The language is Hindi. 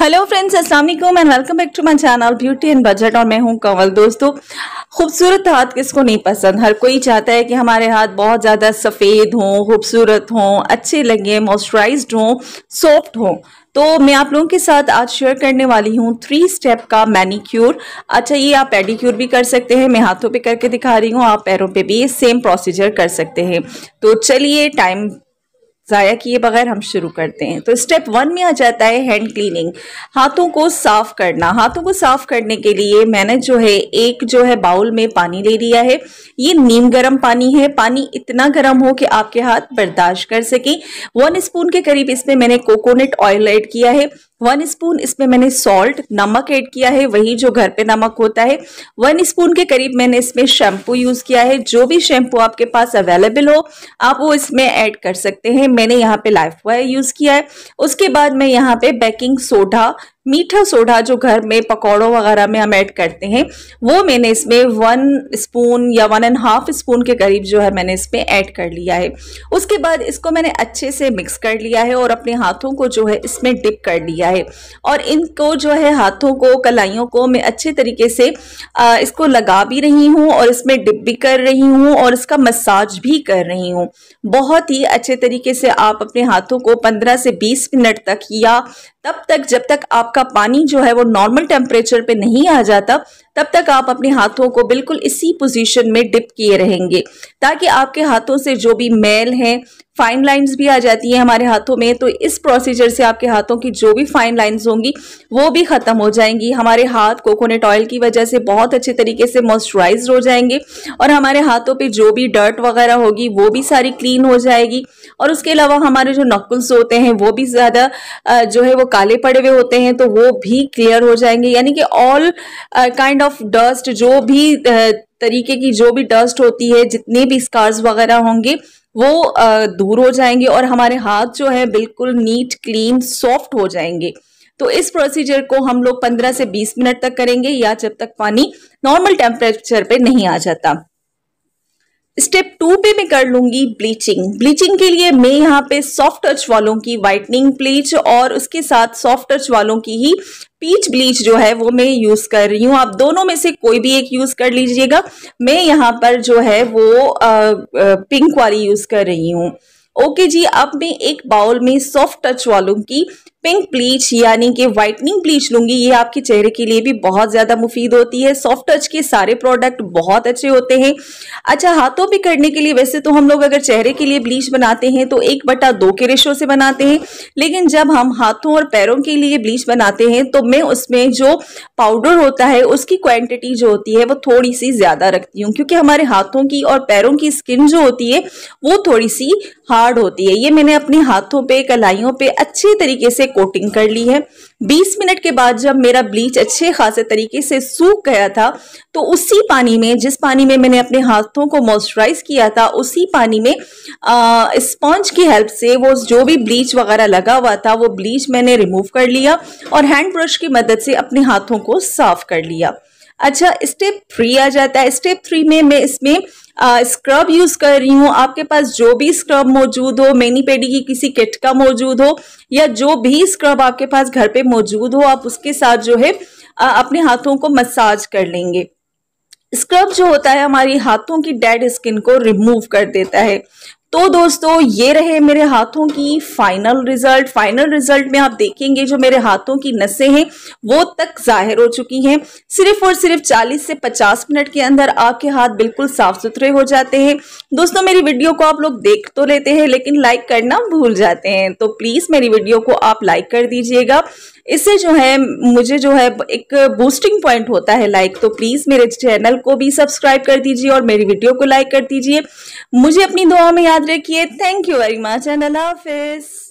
हेलो फ्रेंड्स अस्सलाम वालेकुम and welcome back to my channel beauty and budget और मैं हूं कंवल दोस्तों खूबसूरत हाथ किसको नहीं पसंद हर कोई चाहता है कि हमारे हाथ बहुत ज़्यादा सफ़ेद हों खूबसूरत हों अच्छे लगें मॉइस्चराइज हों सॉफ्ट हों तो मैं आप लोगों के साथ आज शेयर करने वाली हूँ थ्री स्टेप का मैनीक्योर अच्छा ये आप पेडीक्योर भी कर सकते हैं मैं हाथों पे करके दिखा रही हूँ आप पैरों पे भी सेम प्रोसीजर कर सकते हैं तो चलिए टाइम ज़ाया किए बगैर हम शुरू करते हैं तो स्टेप वन में आ जाता है हैंड क्लीनिंग हाथों को साफ़ करना हाथों को साफ़ करने के लिए मैंने जो है एक जो है बाउल में पानी ले लिया है ये नीम गर्म पानी है पानी इतना गर्म हो कि आपके हाथ बर्दाश्त कर सकें वन स्पून के करीब इसमें मैंने कोकोनट ऑयल ऐड किया है वन स्पून इसमें मैंने सॉल्ट नमक ऐड किया है वही जो घर पे नमक होता है वन स्पून के करीब मैंने इसमें शैम्पू यूज़ किया है जो भी शैम्पू आपके पास अवेलेबल हो आप वो इसमें ऐड कर सकते हैं मैंने यहाँ पे लाइफ वायर यूज़ किया है उसके बाद मैं यहाँ पे बेकिंग सोडा मीठा सोडा जो घर में पकौड़ों वगैरह में हम ऐड करते हैं वो मैंने इसमें वन स्पून या वन एंड हाफ स्पून के करीब जो है मैंने इसमें ऐड कर लिया है उसके बाद इसको मैंने अच्छे से मिक्स कर लिया है और अपने हाथों को जो है इसमें डिप कर लिया है और इनको जो है हाथों को कलाइयों को मैं अच्छे तरीके से इसको लगा भी रही हूँ और इसमें डिप भी कर रही हूँ और इसका मसाज भी कर रही हूँ बहुत ही अच्छे तरीके से आप अपने हाथों को पंद्रह से बीस मिनट तक या तब तक जब तक आपका आपका पानी जो है वो नॉर्मल टेम्परेचर पे नहीं आ जाता तब तक आप अपने हाथों को बिल्कुल इसी पोजीशन में डिप किए रहेंगे ताकि आपके हाथों से जो भी मैल है फाइन लाइंस भी आ जाती हैं हमारे हाथों में तो इस प्रोसीजर से आपके हाथों की जो भी फाइन लाइंस होंगी वो भी ख़त्म हो जाएंगी हमारे हाथ कोकोनट ऑयल की वजह से बहुत अच्छे तरीके से मॉइस्चराइज हो जाएंगे और हमारे हाथों पे जो भी डर्ट वगैरह होगी वो भी सारी क्लीन हो जाएगी और उसके अलावा हमारे जो नकुल्स होते हैं वो भी ज़्यादा जो है वो काले पड़े हुए होते हैं तो वो भी क्लियर हो जाएंगे यानी कि ऑल काइंड ऑफ डस्ट जो भी तरीके की जो भी डस्ट होती है जितने भी स्कार्स वगैरह होंगे वो दूर हो जाएंगे और हमारे हाथ जो है बिल्कुल नीट क्लीन सॉफ्ट हो जाएंगे तो इस प्रोसीजर को हम लोग 15 से 20 मिनट तक करेंगे या जब तक पानी नॉर्मल टेम्परेचर पे नहीं आ जाता स्टेप टू पे मैं कर लूंगी ब्लीचिंग ब्लीचिंग के लिए मैं यहाँ पे सॉफ्ट टच वालों की व्हाइटनिंग ब्लीच और उसके साथ सॉफ्ट टच वालों की ही पीच ब्लीच जो है वो मैं यूज़ कर रही हूँ आप दोनों में से कोई भी एक यूज़ कर लीजिएगा मैं यहाँ पर जो है वो आ, आ, पिंक वाली यूज़ कर रही हूँ ओके जी अब मैं एक बाउल में सॉफ्ट टच वालों की पिंक ब्लीच यानी कि व्हाइटनिंग ब्लीच लूंगी ये आपके चेहरे के लिए भी बहुत ज़्यादा मुफीद होती है सॉफ्ट टच के सारे प्रोडक्ट बहुत अच्छे होते हैं अच्छा हाथों पे करने के लिए वैसे तो हम लोग अगर चेहरे के लिए ब्लीच बनाते हैं तो एक बटा दो के रेशो से बनाते हैं लेकिन जब हम हाथों और पैरों के लिए ब्लीच बनाते हैं तो मैं उसमें जो पाउडर होता है उसकी क्वान्टिटी जो होती है वो थोड़ी सी ज़्यादा रखती हूँ क्योंकि हमारे हाथों की और पैरों की स्किन जो होती है वो थोड़ी सी हार्ड होती है ये मैंने अपने हाथों पर कलाइयों पर अच्छे तरीके से कोटिंग कर ली है 20 मिनट के बाद जब मेरा ब्लीच अच्छे खासे तरीके से सूख गया था तो उसी पानी में जिस पानी में मैंने अपने हाथों को मॉइस्चराइज किया था उसी पानी में स्पॉन्ज की हेल्प से वो जो भी ब्लीच वगैरह लगा हुआ था वो ब्लीच मैंने रिमूव कर लिया और हैंड ब्रश की मदद से अपने हाथों को साफ कर लिया अच्छा स्टेप थ्री आ जाता है स्टेप थ्री में मैं इसमें स्क्रब uh, यूज़ कर रही हूँ आपके पास जो भी स्क्रब मौजूद हो मैनी पेडी की किसी किट का मौजूद हो या जो भी स्क्रब आपके पास घर पे मौजूद हो आप उसके साथ जो है अपने हाथों को मसाज कर लेंगे स्क्रब जो होता है हमारी हाथों की डेड स्किन को रिमूव कर देता है तो दोस्तों ये रहे मेरे हाथों की फाइनल रिजल्ट फाइनल रिजल्ट में आप देखेंगे जो मेरे हाथों की नसें हैं वो तक जाहिर हो चुकी हैं सिर्फ और सिर्फ 40 से 50 मिनट के अंदर आपके हाथ बिल्कुल साफ सुथरे हो जाते हैं दोस्तों मेरी वीडियो को आप लोग देख तो लेते हैं लेकिन लाइक करना भूल जाते हैं तो प्लीज़ मेरी वीडियो को आप लाइक कर दीजिएगा इससे जो है मुझे जो है एक बूस्टिंग पॉइंट होता है लाइक तो प्लीज़ मेरे चैनल को भी सब्सक्राइब कर दीजिए और मेरी वीडियो को लाइक कर दीजिए मुझे अपनी दुआ में याद रखिए thank you very much and Allah हाफिज़